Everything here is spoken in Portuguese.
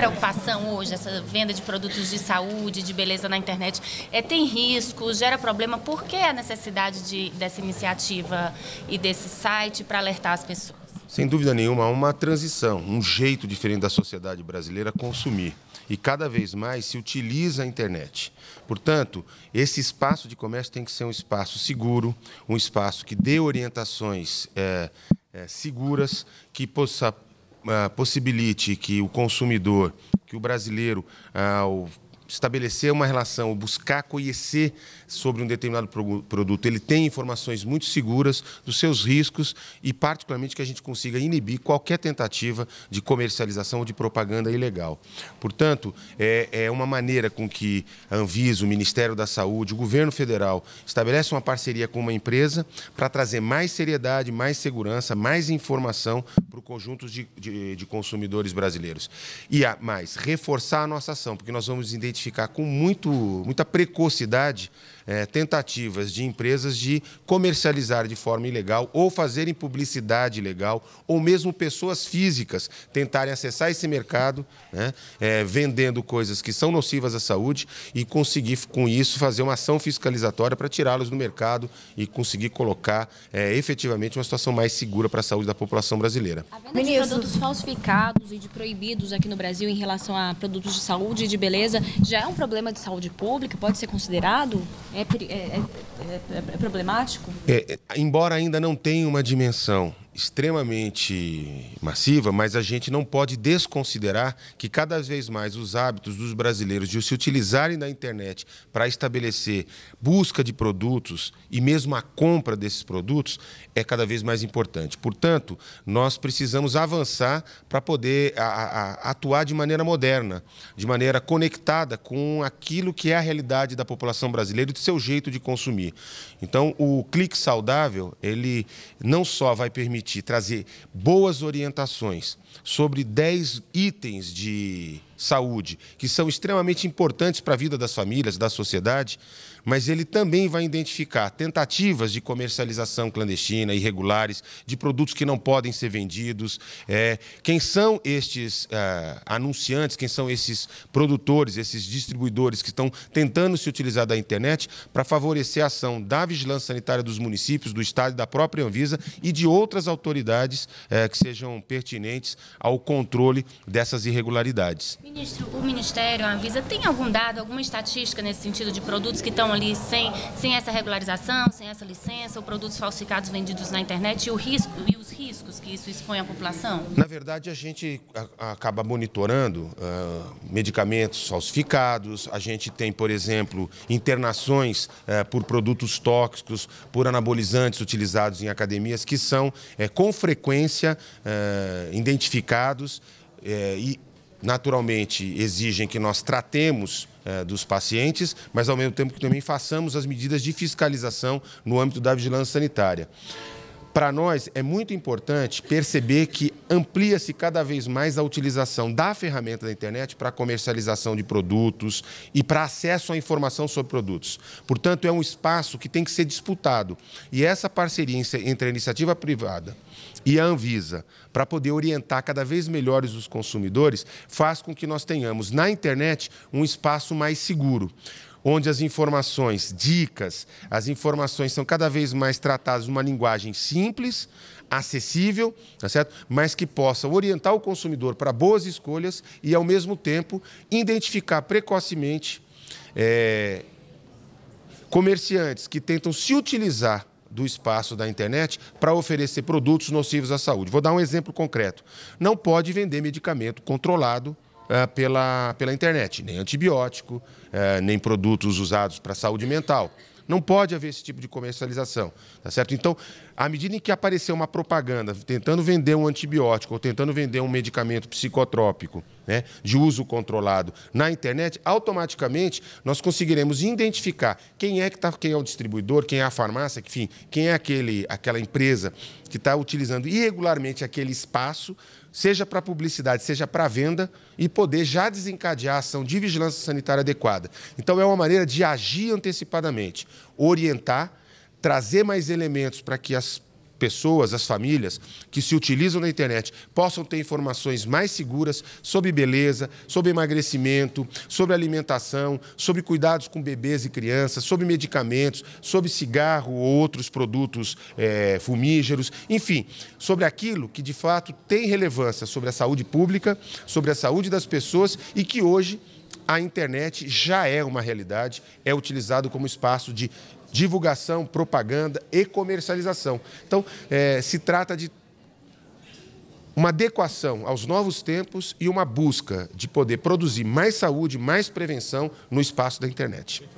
preocupação hoje, essa venda de produtos de saúde, de beleza na internet, é, tem risco, gera problema? Por que a necessidade de, dessa iniciativa e desse site para alertar as pessoas? Sem dúvida nenhuma, há uma transição, um jeito diferente da sociedade brasileira consumir. E cada vez mais se utiliza a internet. Portanto, esse espaço de comércio tem que ser um espaço seguro, um espaço que dê orientações é, é, seguras, que possa ah, possibilite que o consumidor, que o brasileiro, ah, o estabelecer uma relação, buscar conhecer sobre um determinado produto, ele tem informações muito seguras dos seus riscos e, particularmente, que a gente consiga inibir qualquer tentativa de comercialização ou de propaganda ilegal. Portanto, é, é uma maneira com que a Anvisa, o Ministério da Saúde, o governo federal estabelece uma parceria com uma empresa para trazer mais seriedade, mais segurança, mais informação para o conjunto de, de, de consumidores brasileiros. E, a, mais, reforçar a nossa ação, porque nós vamos identificar identificar com muito, muita precocidade é, tentativas de empresas de comercializar de forma ilegal ou fazerem publicidade ilegal, ou mesmo pessoas físicas tentarem acessar esse mercado, né, é, vendendo coisas que são nocivas à saúde e conseguir, com isso, fazer uma ação fiscalizatória para tirá-los do mercado e conseguir colocar é, efetivamente uma situação mais segura para a saúde da população brasileira. A venda de produtos falsificados e de proibidos aqui no Brasil em relação a produtos de saúde e de beleza já é um problema de saúde pública? Pode ser considerado? É, é, é, é, é problemático? É, é, embora ainda não tenha uma dimensão extremamente massiva, mas a gente não pode desconsiderar que cada vez mais os hábitos dos brasileiros de se utilizarem da internet para estabelecer busca de produtos e mesmo a compra desses produtos é cada vez mais importante. Portanto, nós precisamos avançar para poder a, a, atuar de maneira moderna, de maneira conectada com aquilo que é a realidade da população brasileira e do seu jeito de consumir. Então, o clique saudável, ele não só vai permitir permitir trazer boas orientações sobre 10 itens de saúde, que são extremamente importantes para a vida das famílias, da sociedade, mas ele também vai identificar tentativas de comercialização clandestina, irregulares, de produtos que não podem ser vendidos. É, quem são estes é, anunciantes, quem são esses produtores, esses distribuidores que estão tentando se utilizar da internet para favorecer a ação da vigilância sanitária dos municípios, do Estado, da própria Anvisa e de outras autoridades é, que sejam pertinentes ao controle dessas irregularidades. Ministro, o Ministério, a Anvisa, tem algum dado, alguma estatística nesse sentido de produtos que estão ali sem, sem essa regularização, sem essa licença, ou produtos falsificados vendidos na internet e, o risco, e os riscos que isso expõe à população? Na verdade, a gente acaba monitorando uh, medicamentos falsificados, a gente tem, por exemplo, internações uh, por produtos tóxicos, por anabolizantes utilizados em academias, que são uh, com frequência eh, identificados. e naturalmente exigem que nós tratemos eh, dos pacientes, mas ao mesmo tempo que também façamos as medidas de fiscalização no âmbito da vigilância sanitária. Para nós é muito importante perceber que amplia-se cada vez mais a utilização da ferramenta da internet para comercialização de produtos e para acesso à informação sobre produtos. Portanto, é um espaço que tem que ser disputado. E essa parceria entre a iniciativa privada e a Anvisa, para poder orientar cada vez melhores os consumidores, faz com que nós tenhamos na internet um espaço mais seguro onde as informações, dicas, as informações são cada vez mais tratadas numa linguagem simples, acessível, tá certo? mas que possa orientar o consumidor para boas escolhas e, ao mesmo tempo, identificar precocemente é, comerciantes que tentam se utilizar do espaço da internet para oferecer produtos nocivos à saúde. Vou dar um exemplo concreto. Não pode vender medicamento controlado é, pela, pela internet, nem antibiótico, é, nem produtos usados para saúde mental. Não pode haver esse tipo de comercialização, tá certo? Então, à medida em que aparecer uma propaganda tentando vender um antibiótico ou tentando vender um medicamento psicotrópico né, de uso controlado na internet, automaticamente nós conseguiremos identificar quem é que tá, quem é o distribuidor, quem é a farmácia, enfim, quem é aquele, aquela empresa que está utilizando irregularmente aquele espaço, seja para publicidade, seja para venda, e poder já desencadear a ação de vigilância sanitária adequada. Então é uma maneira de agir antecipadamente, orientar trazer mais elementos para que as pessoas, as famílias que se utilizam na internet possam ter informações mais seguras sobre beleza, sobre emagrecimento, sobre alimentação, sobre cuidados com bebês e crianças, sobre medicamentos, sobre cigarro ou outros produtos é, fumígeros, enfim, sobre aquilo que de fato tem relevância sobre a saúde pública, sobre a saúde das pessoas e que hoje a internet já é uma realidade, é utilizado como espaço de divulgação, propaganda e comercialização. Então, é, se trata de uma adequação aos novos tempos e uma busca de poder produzir mais saúde, mais prevenção no espaço da internet.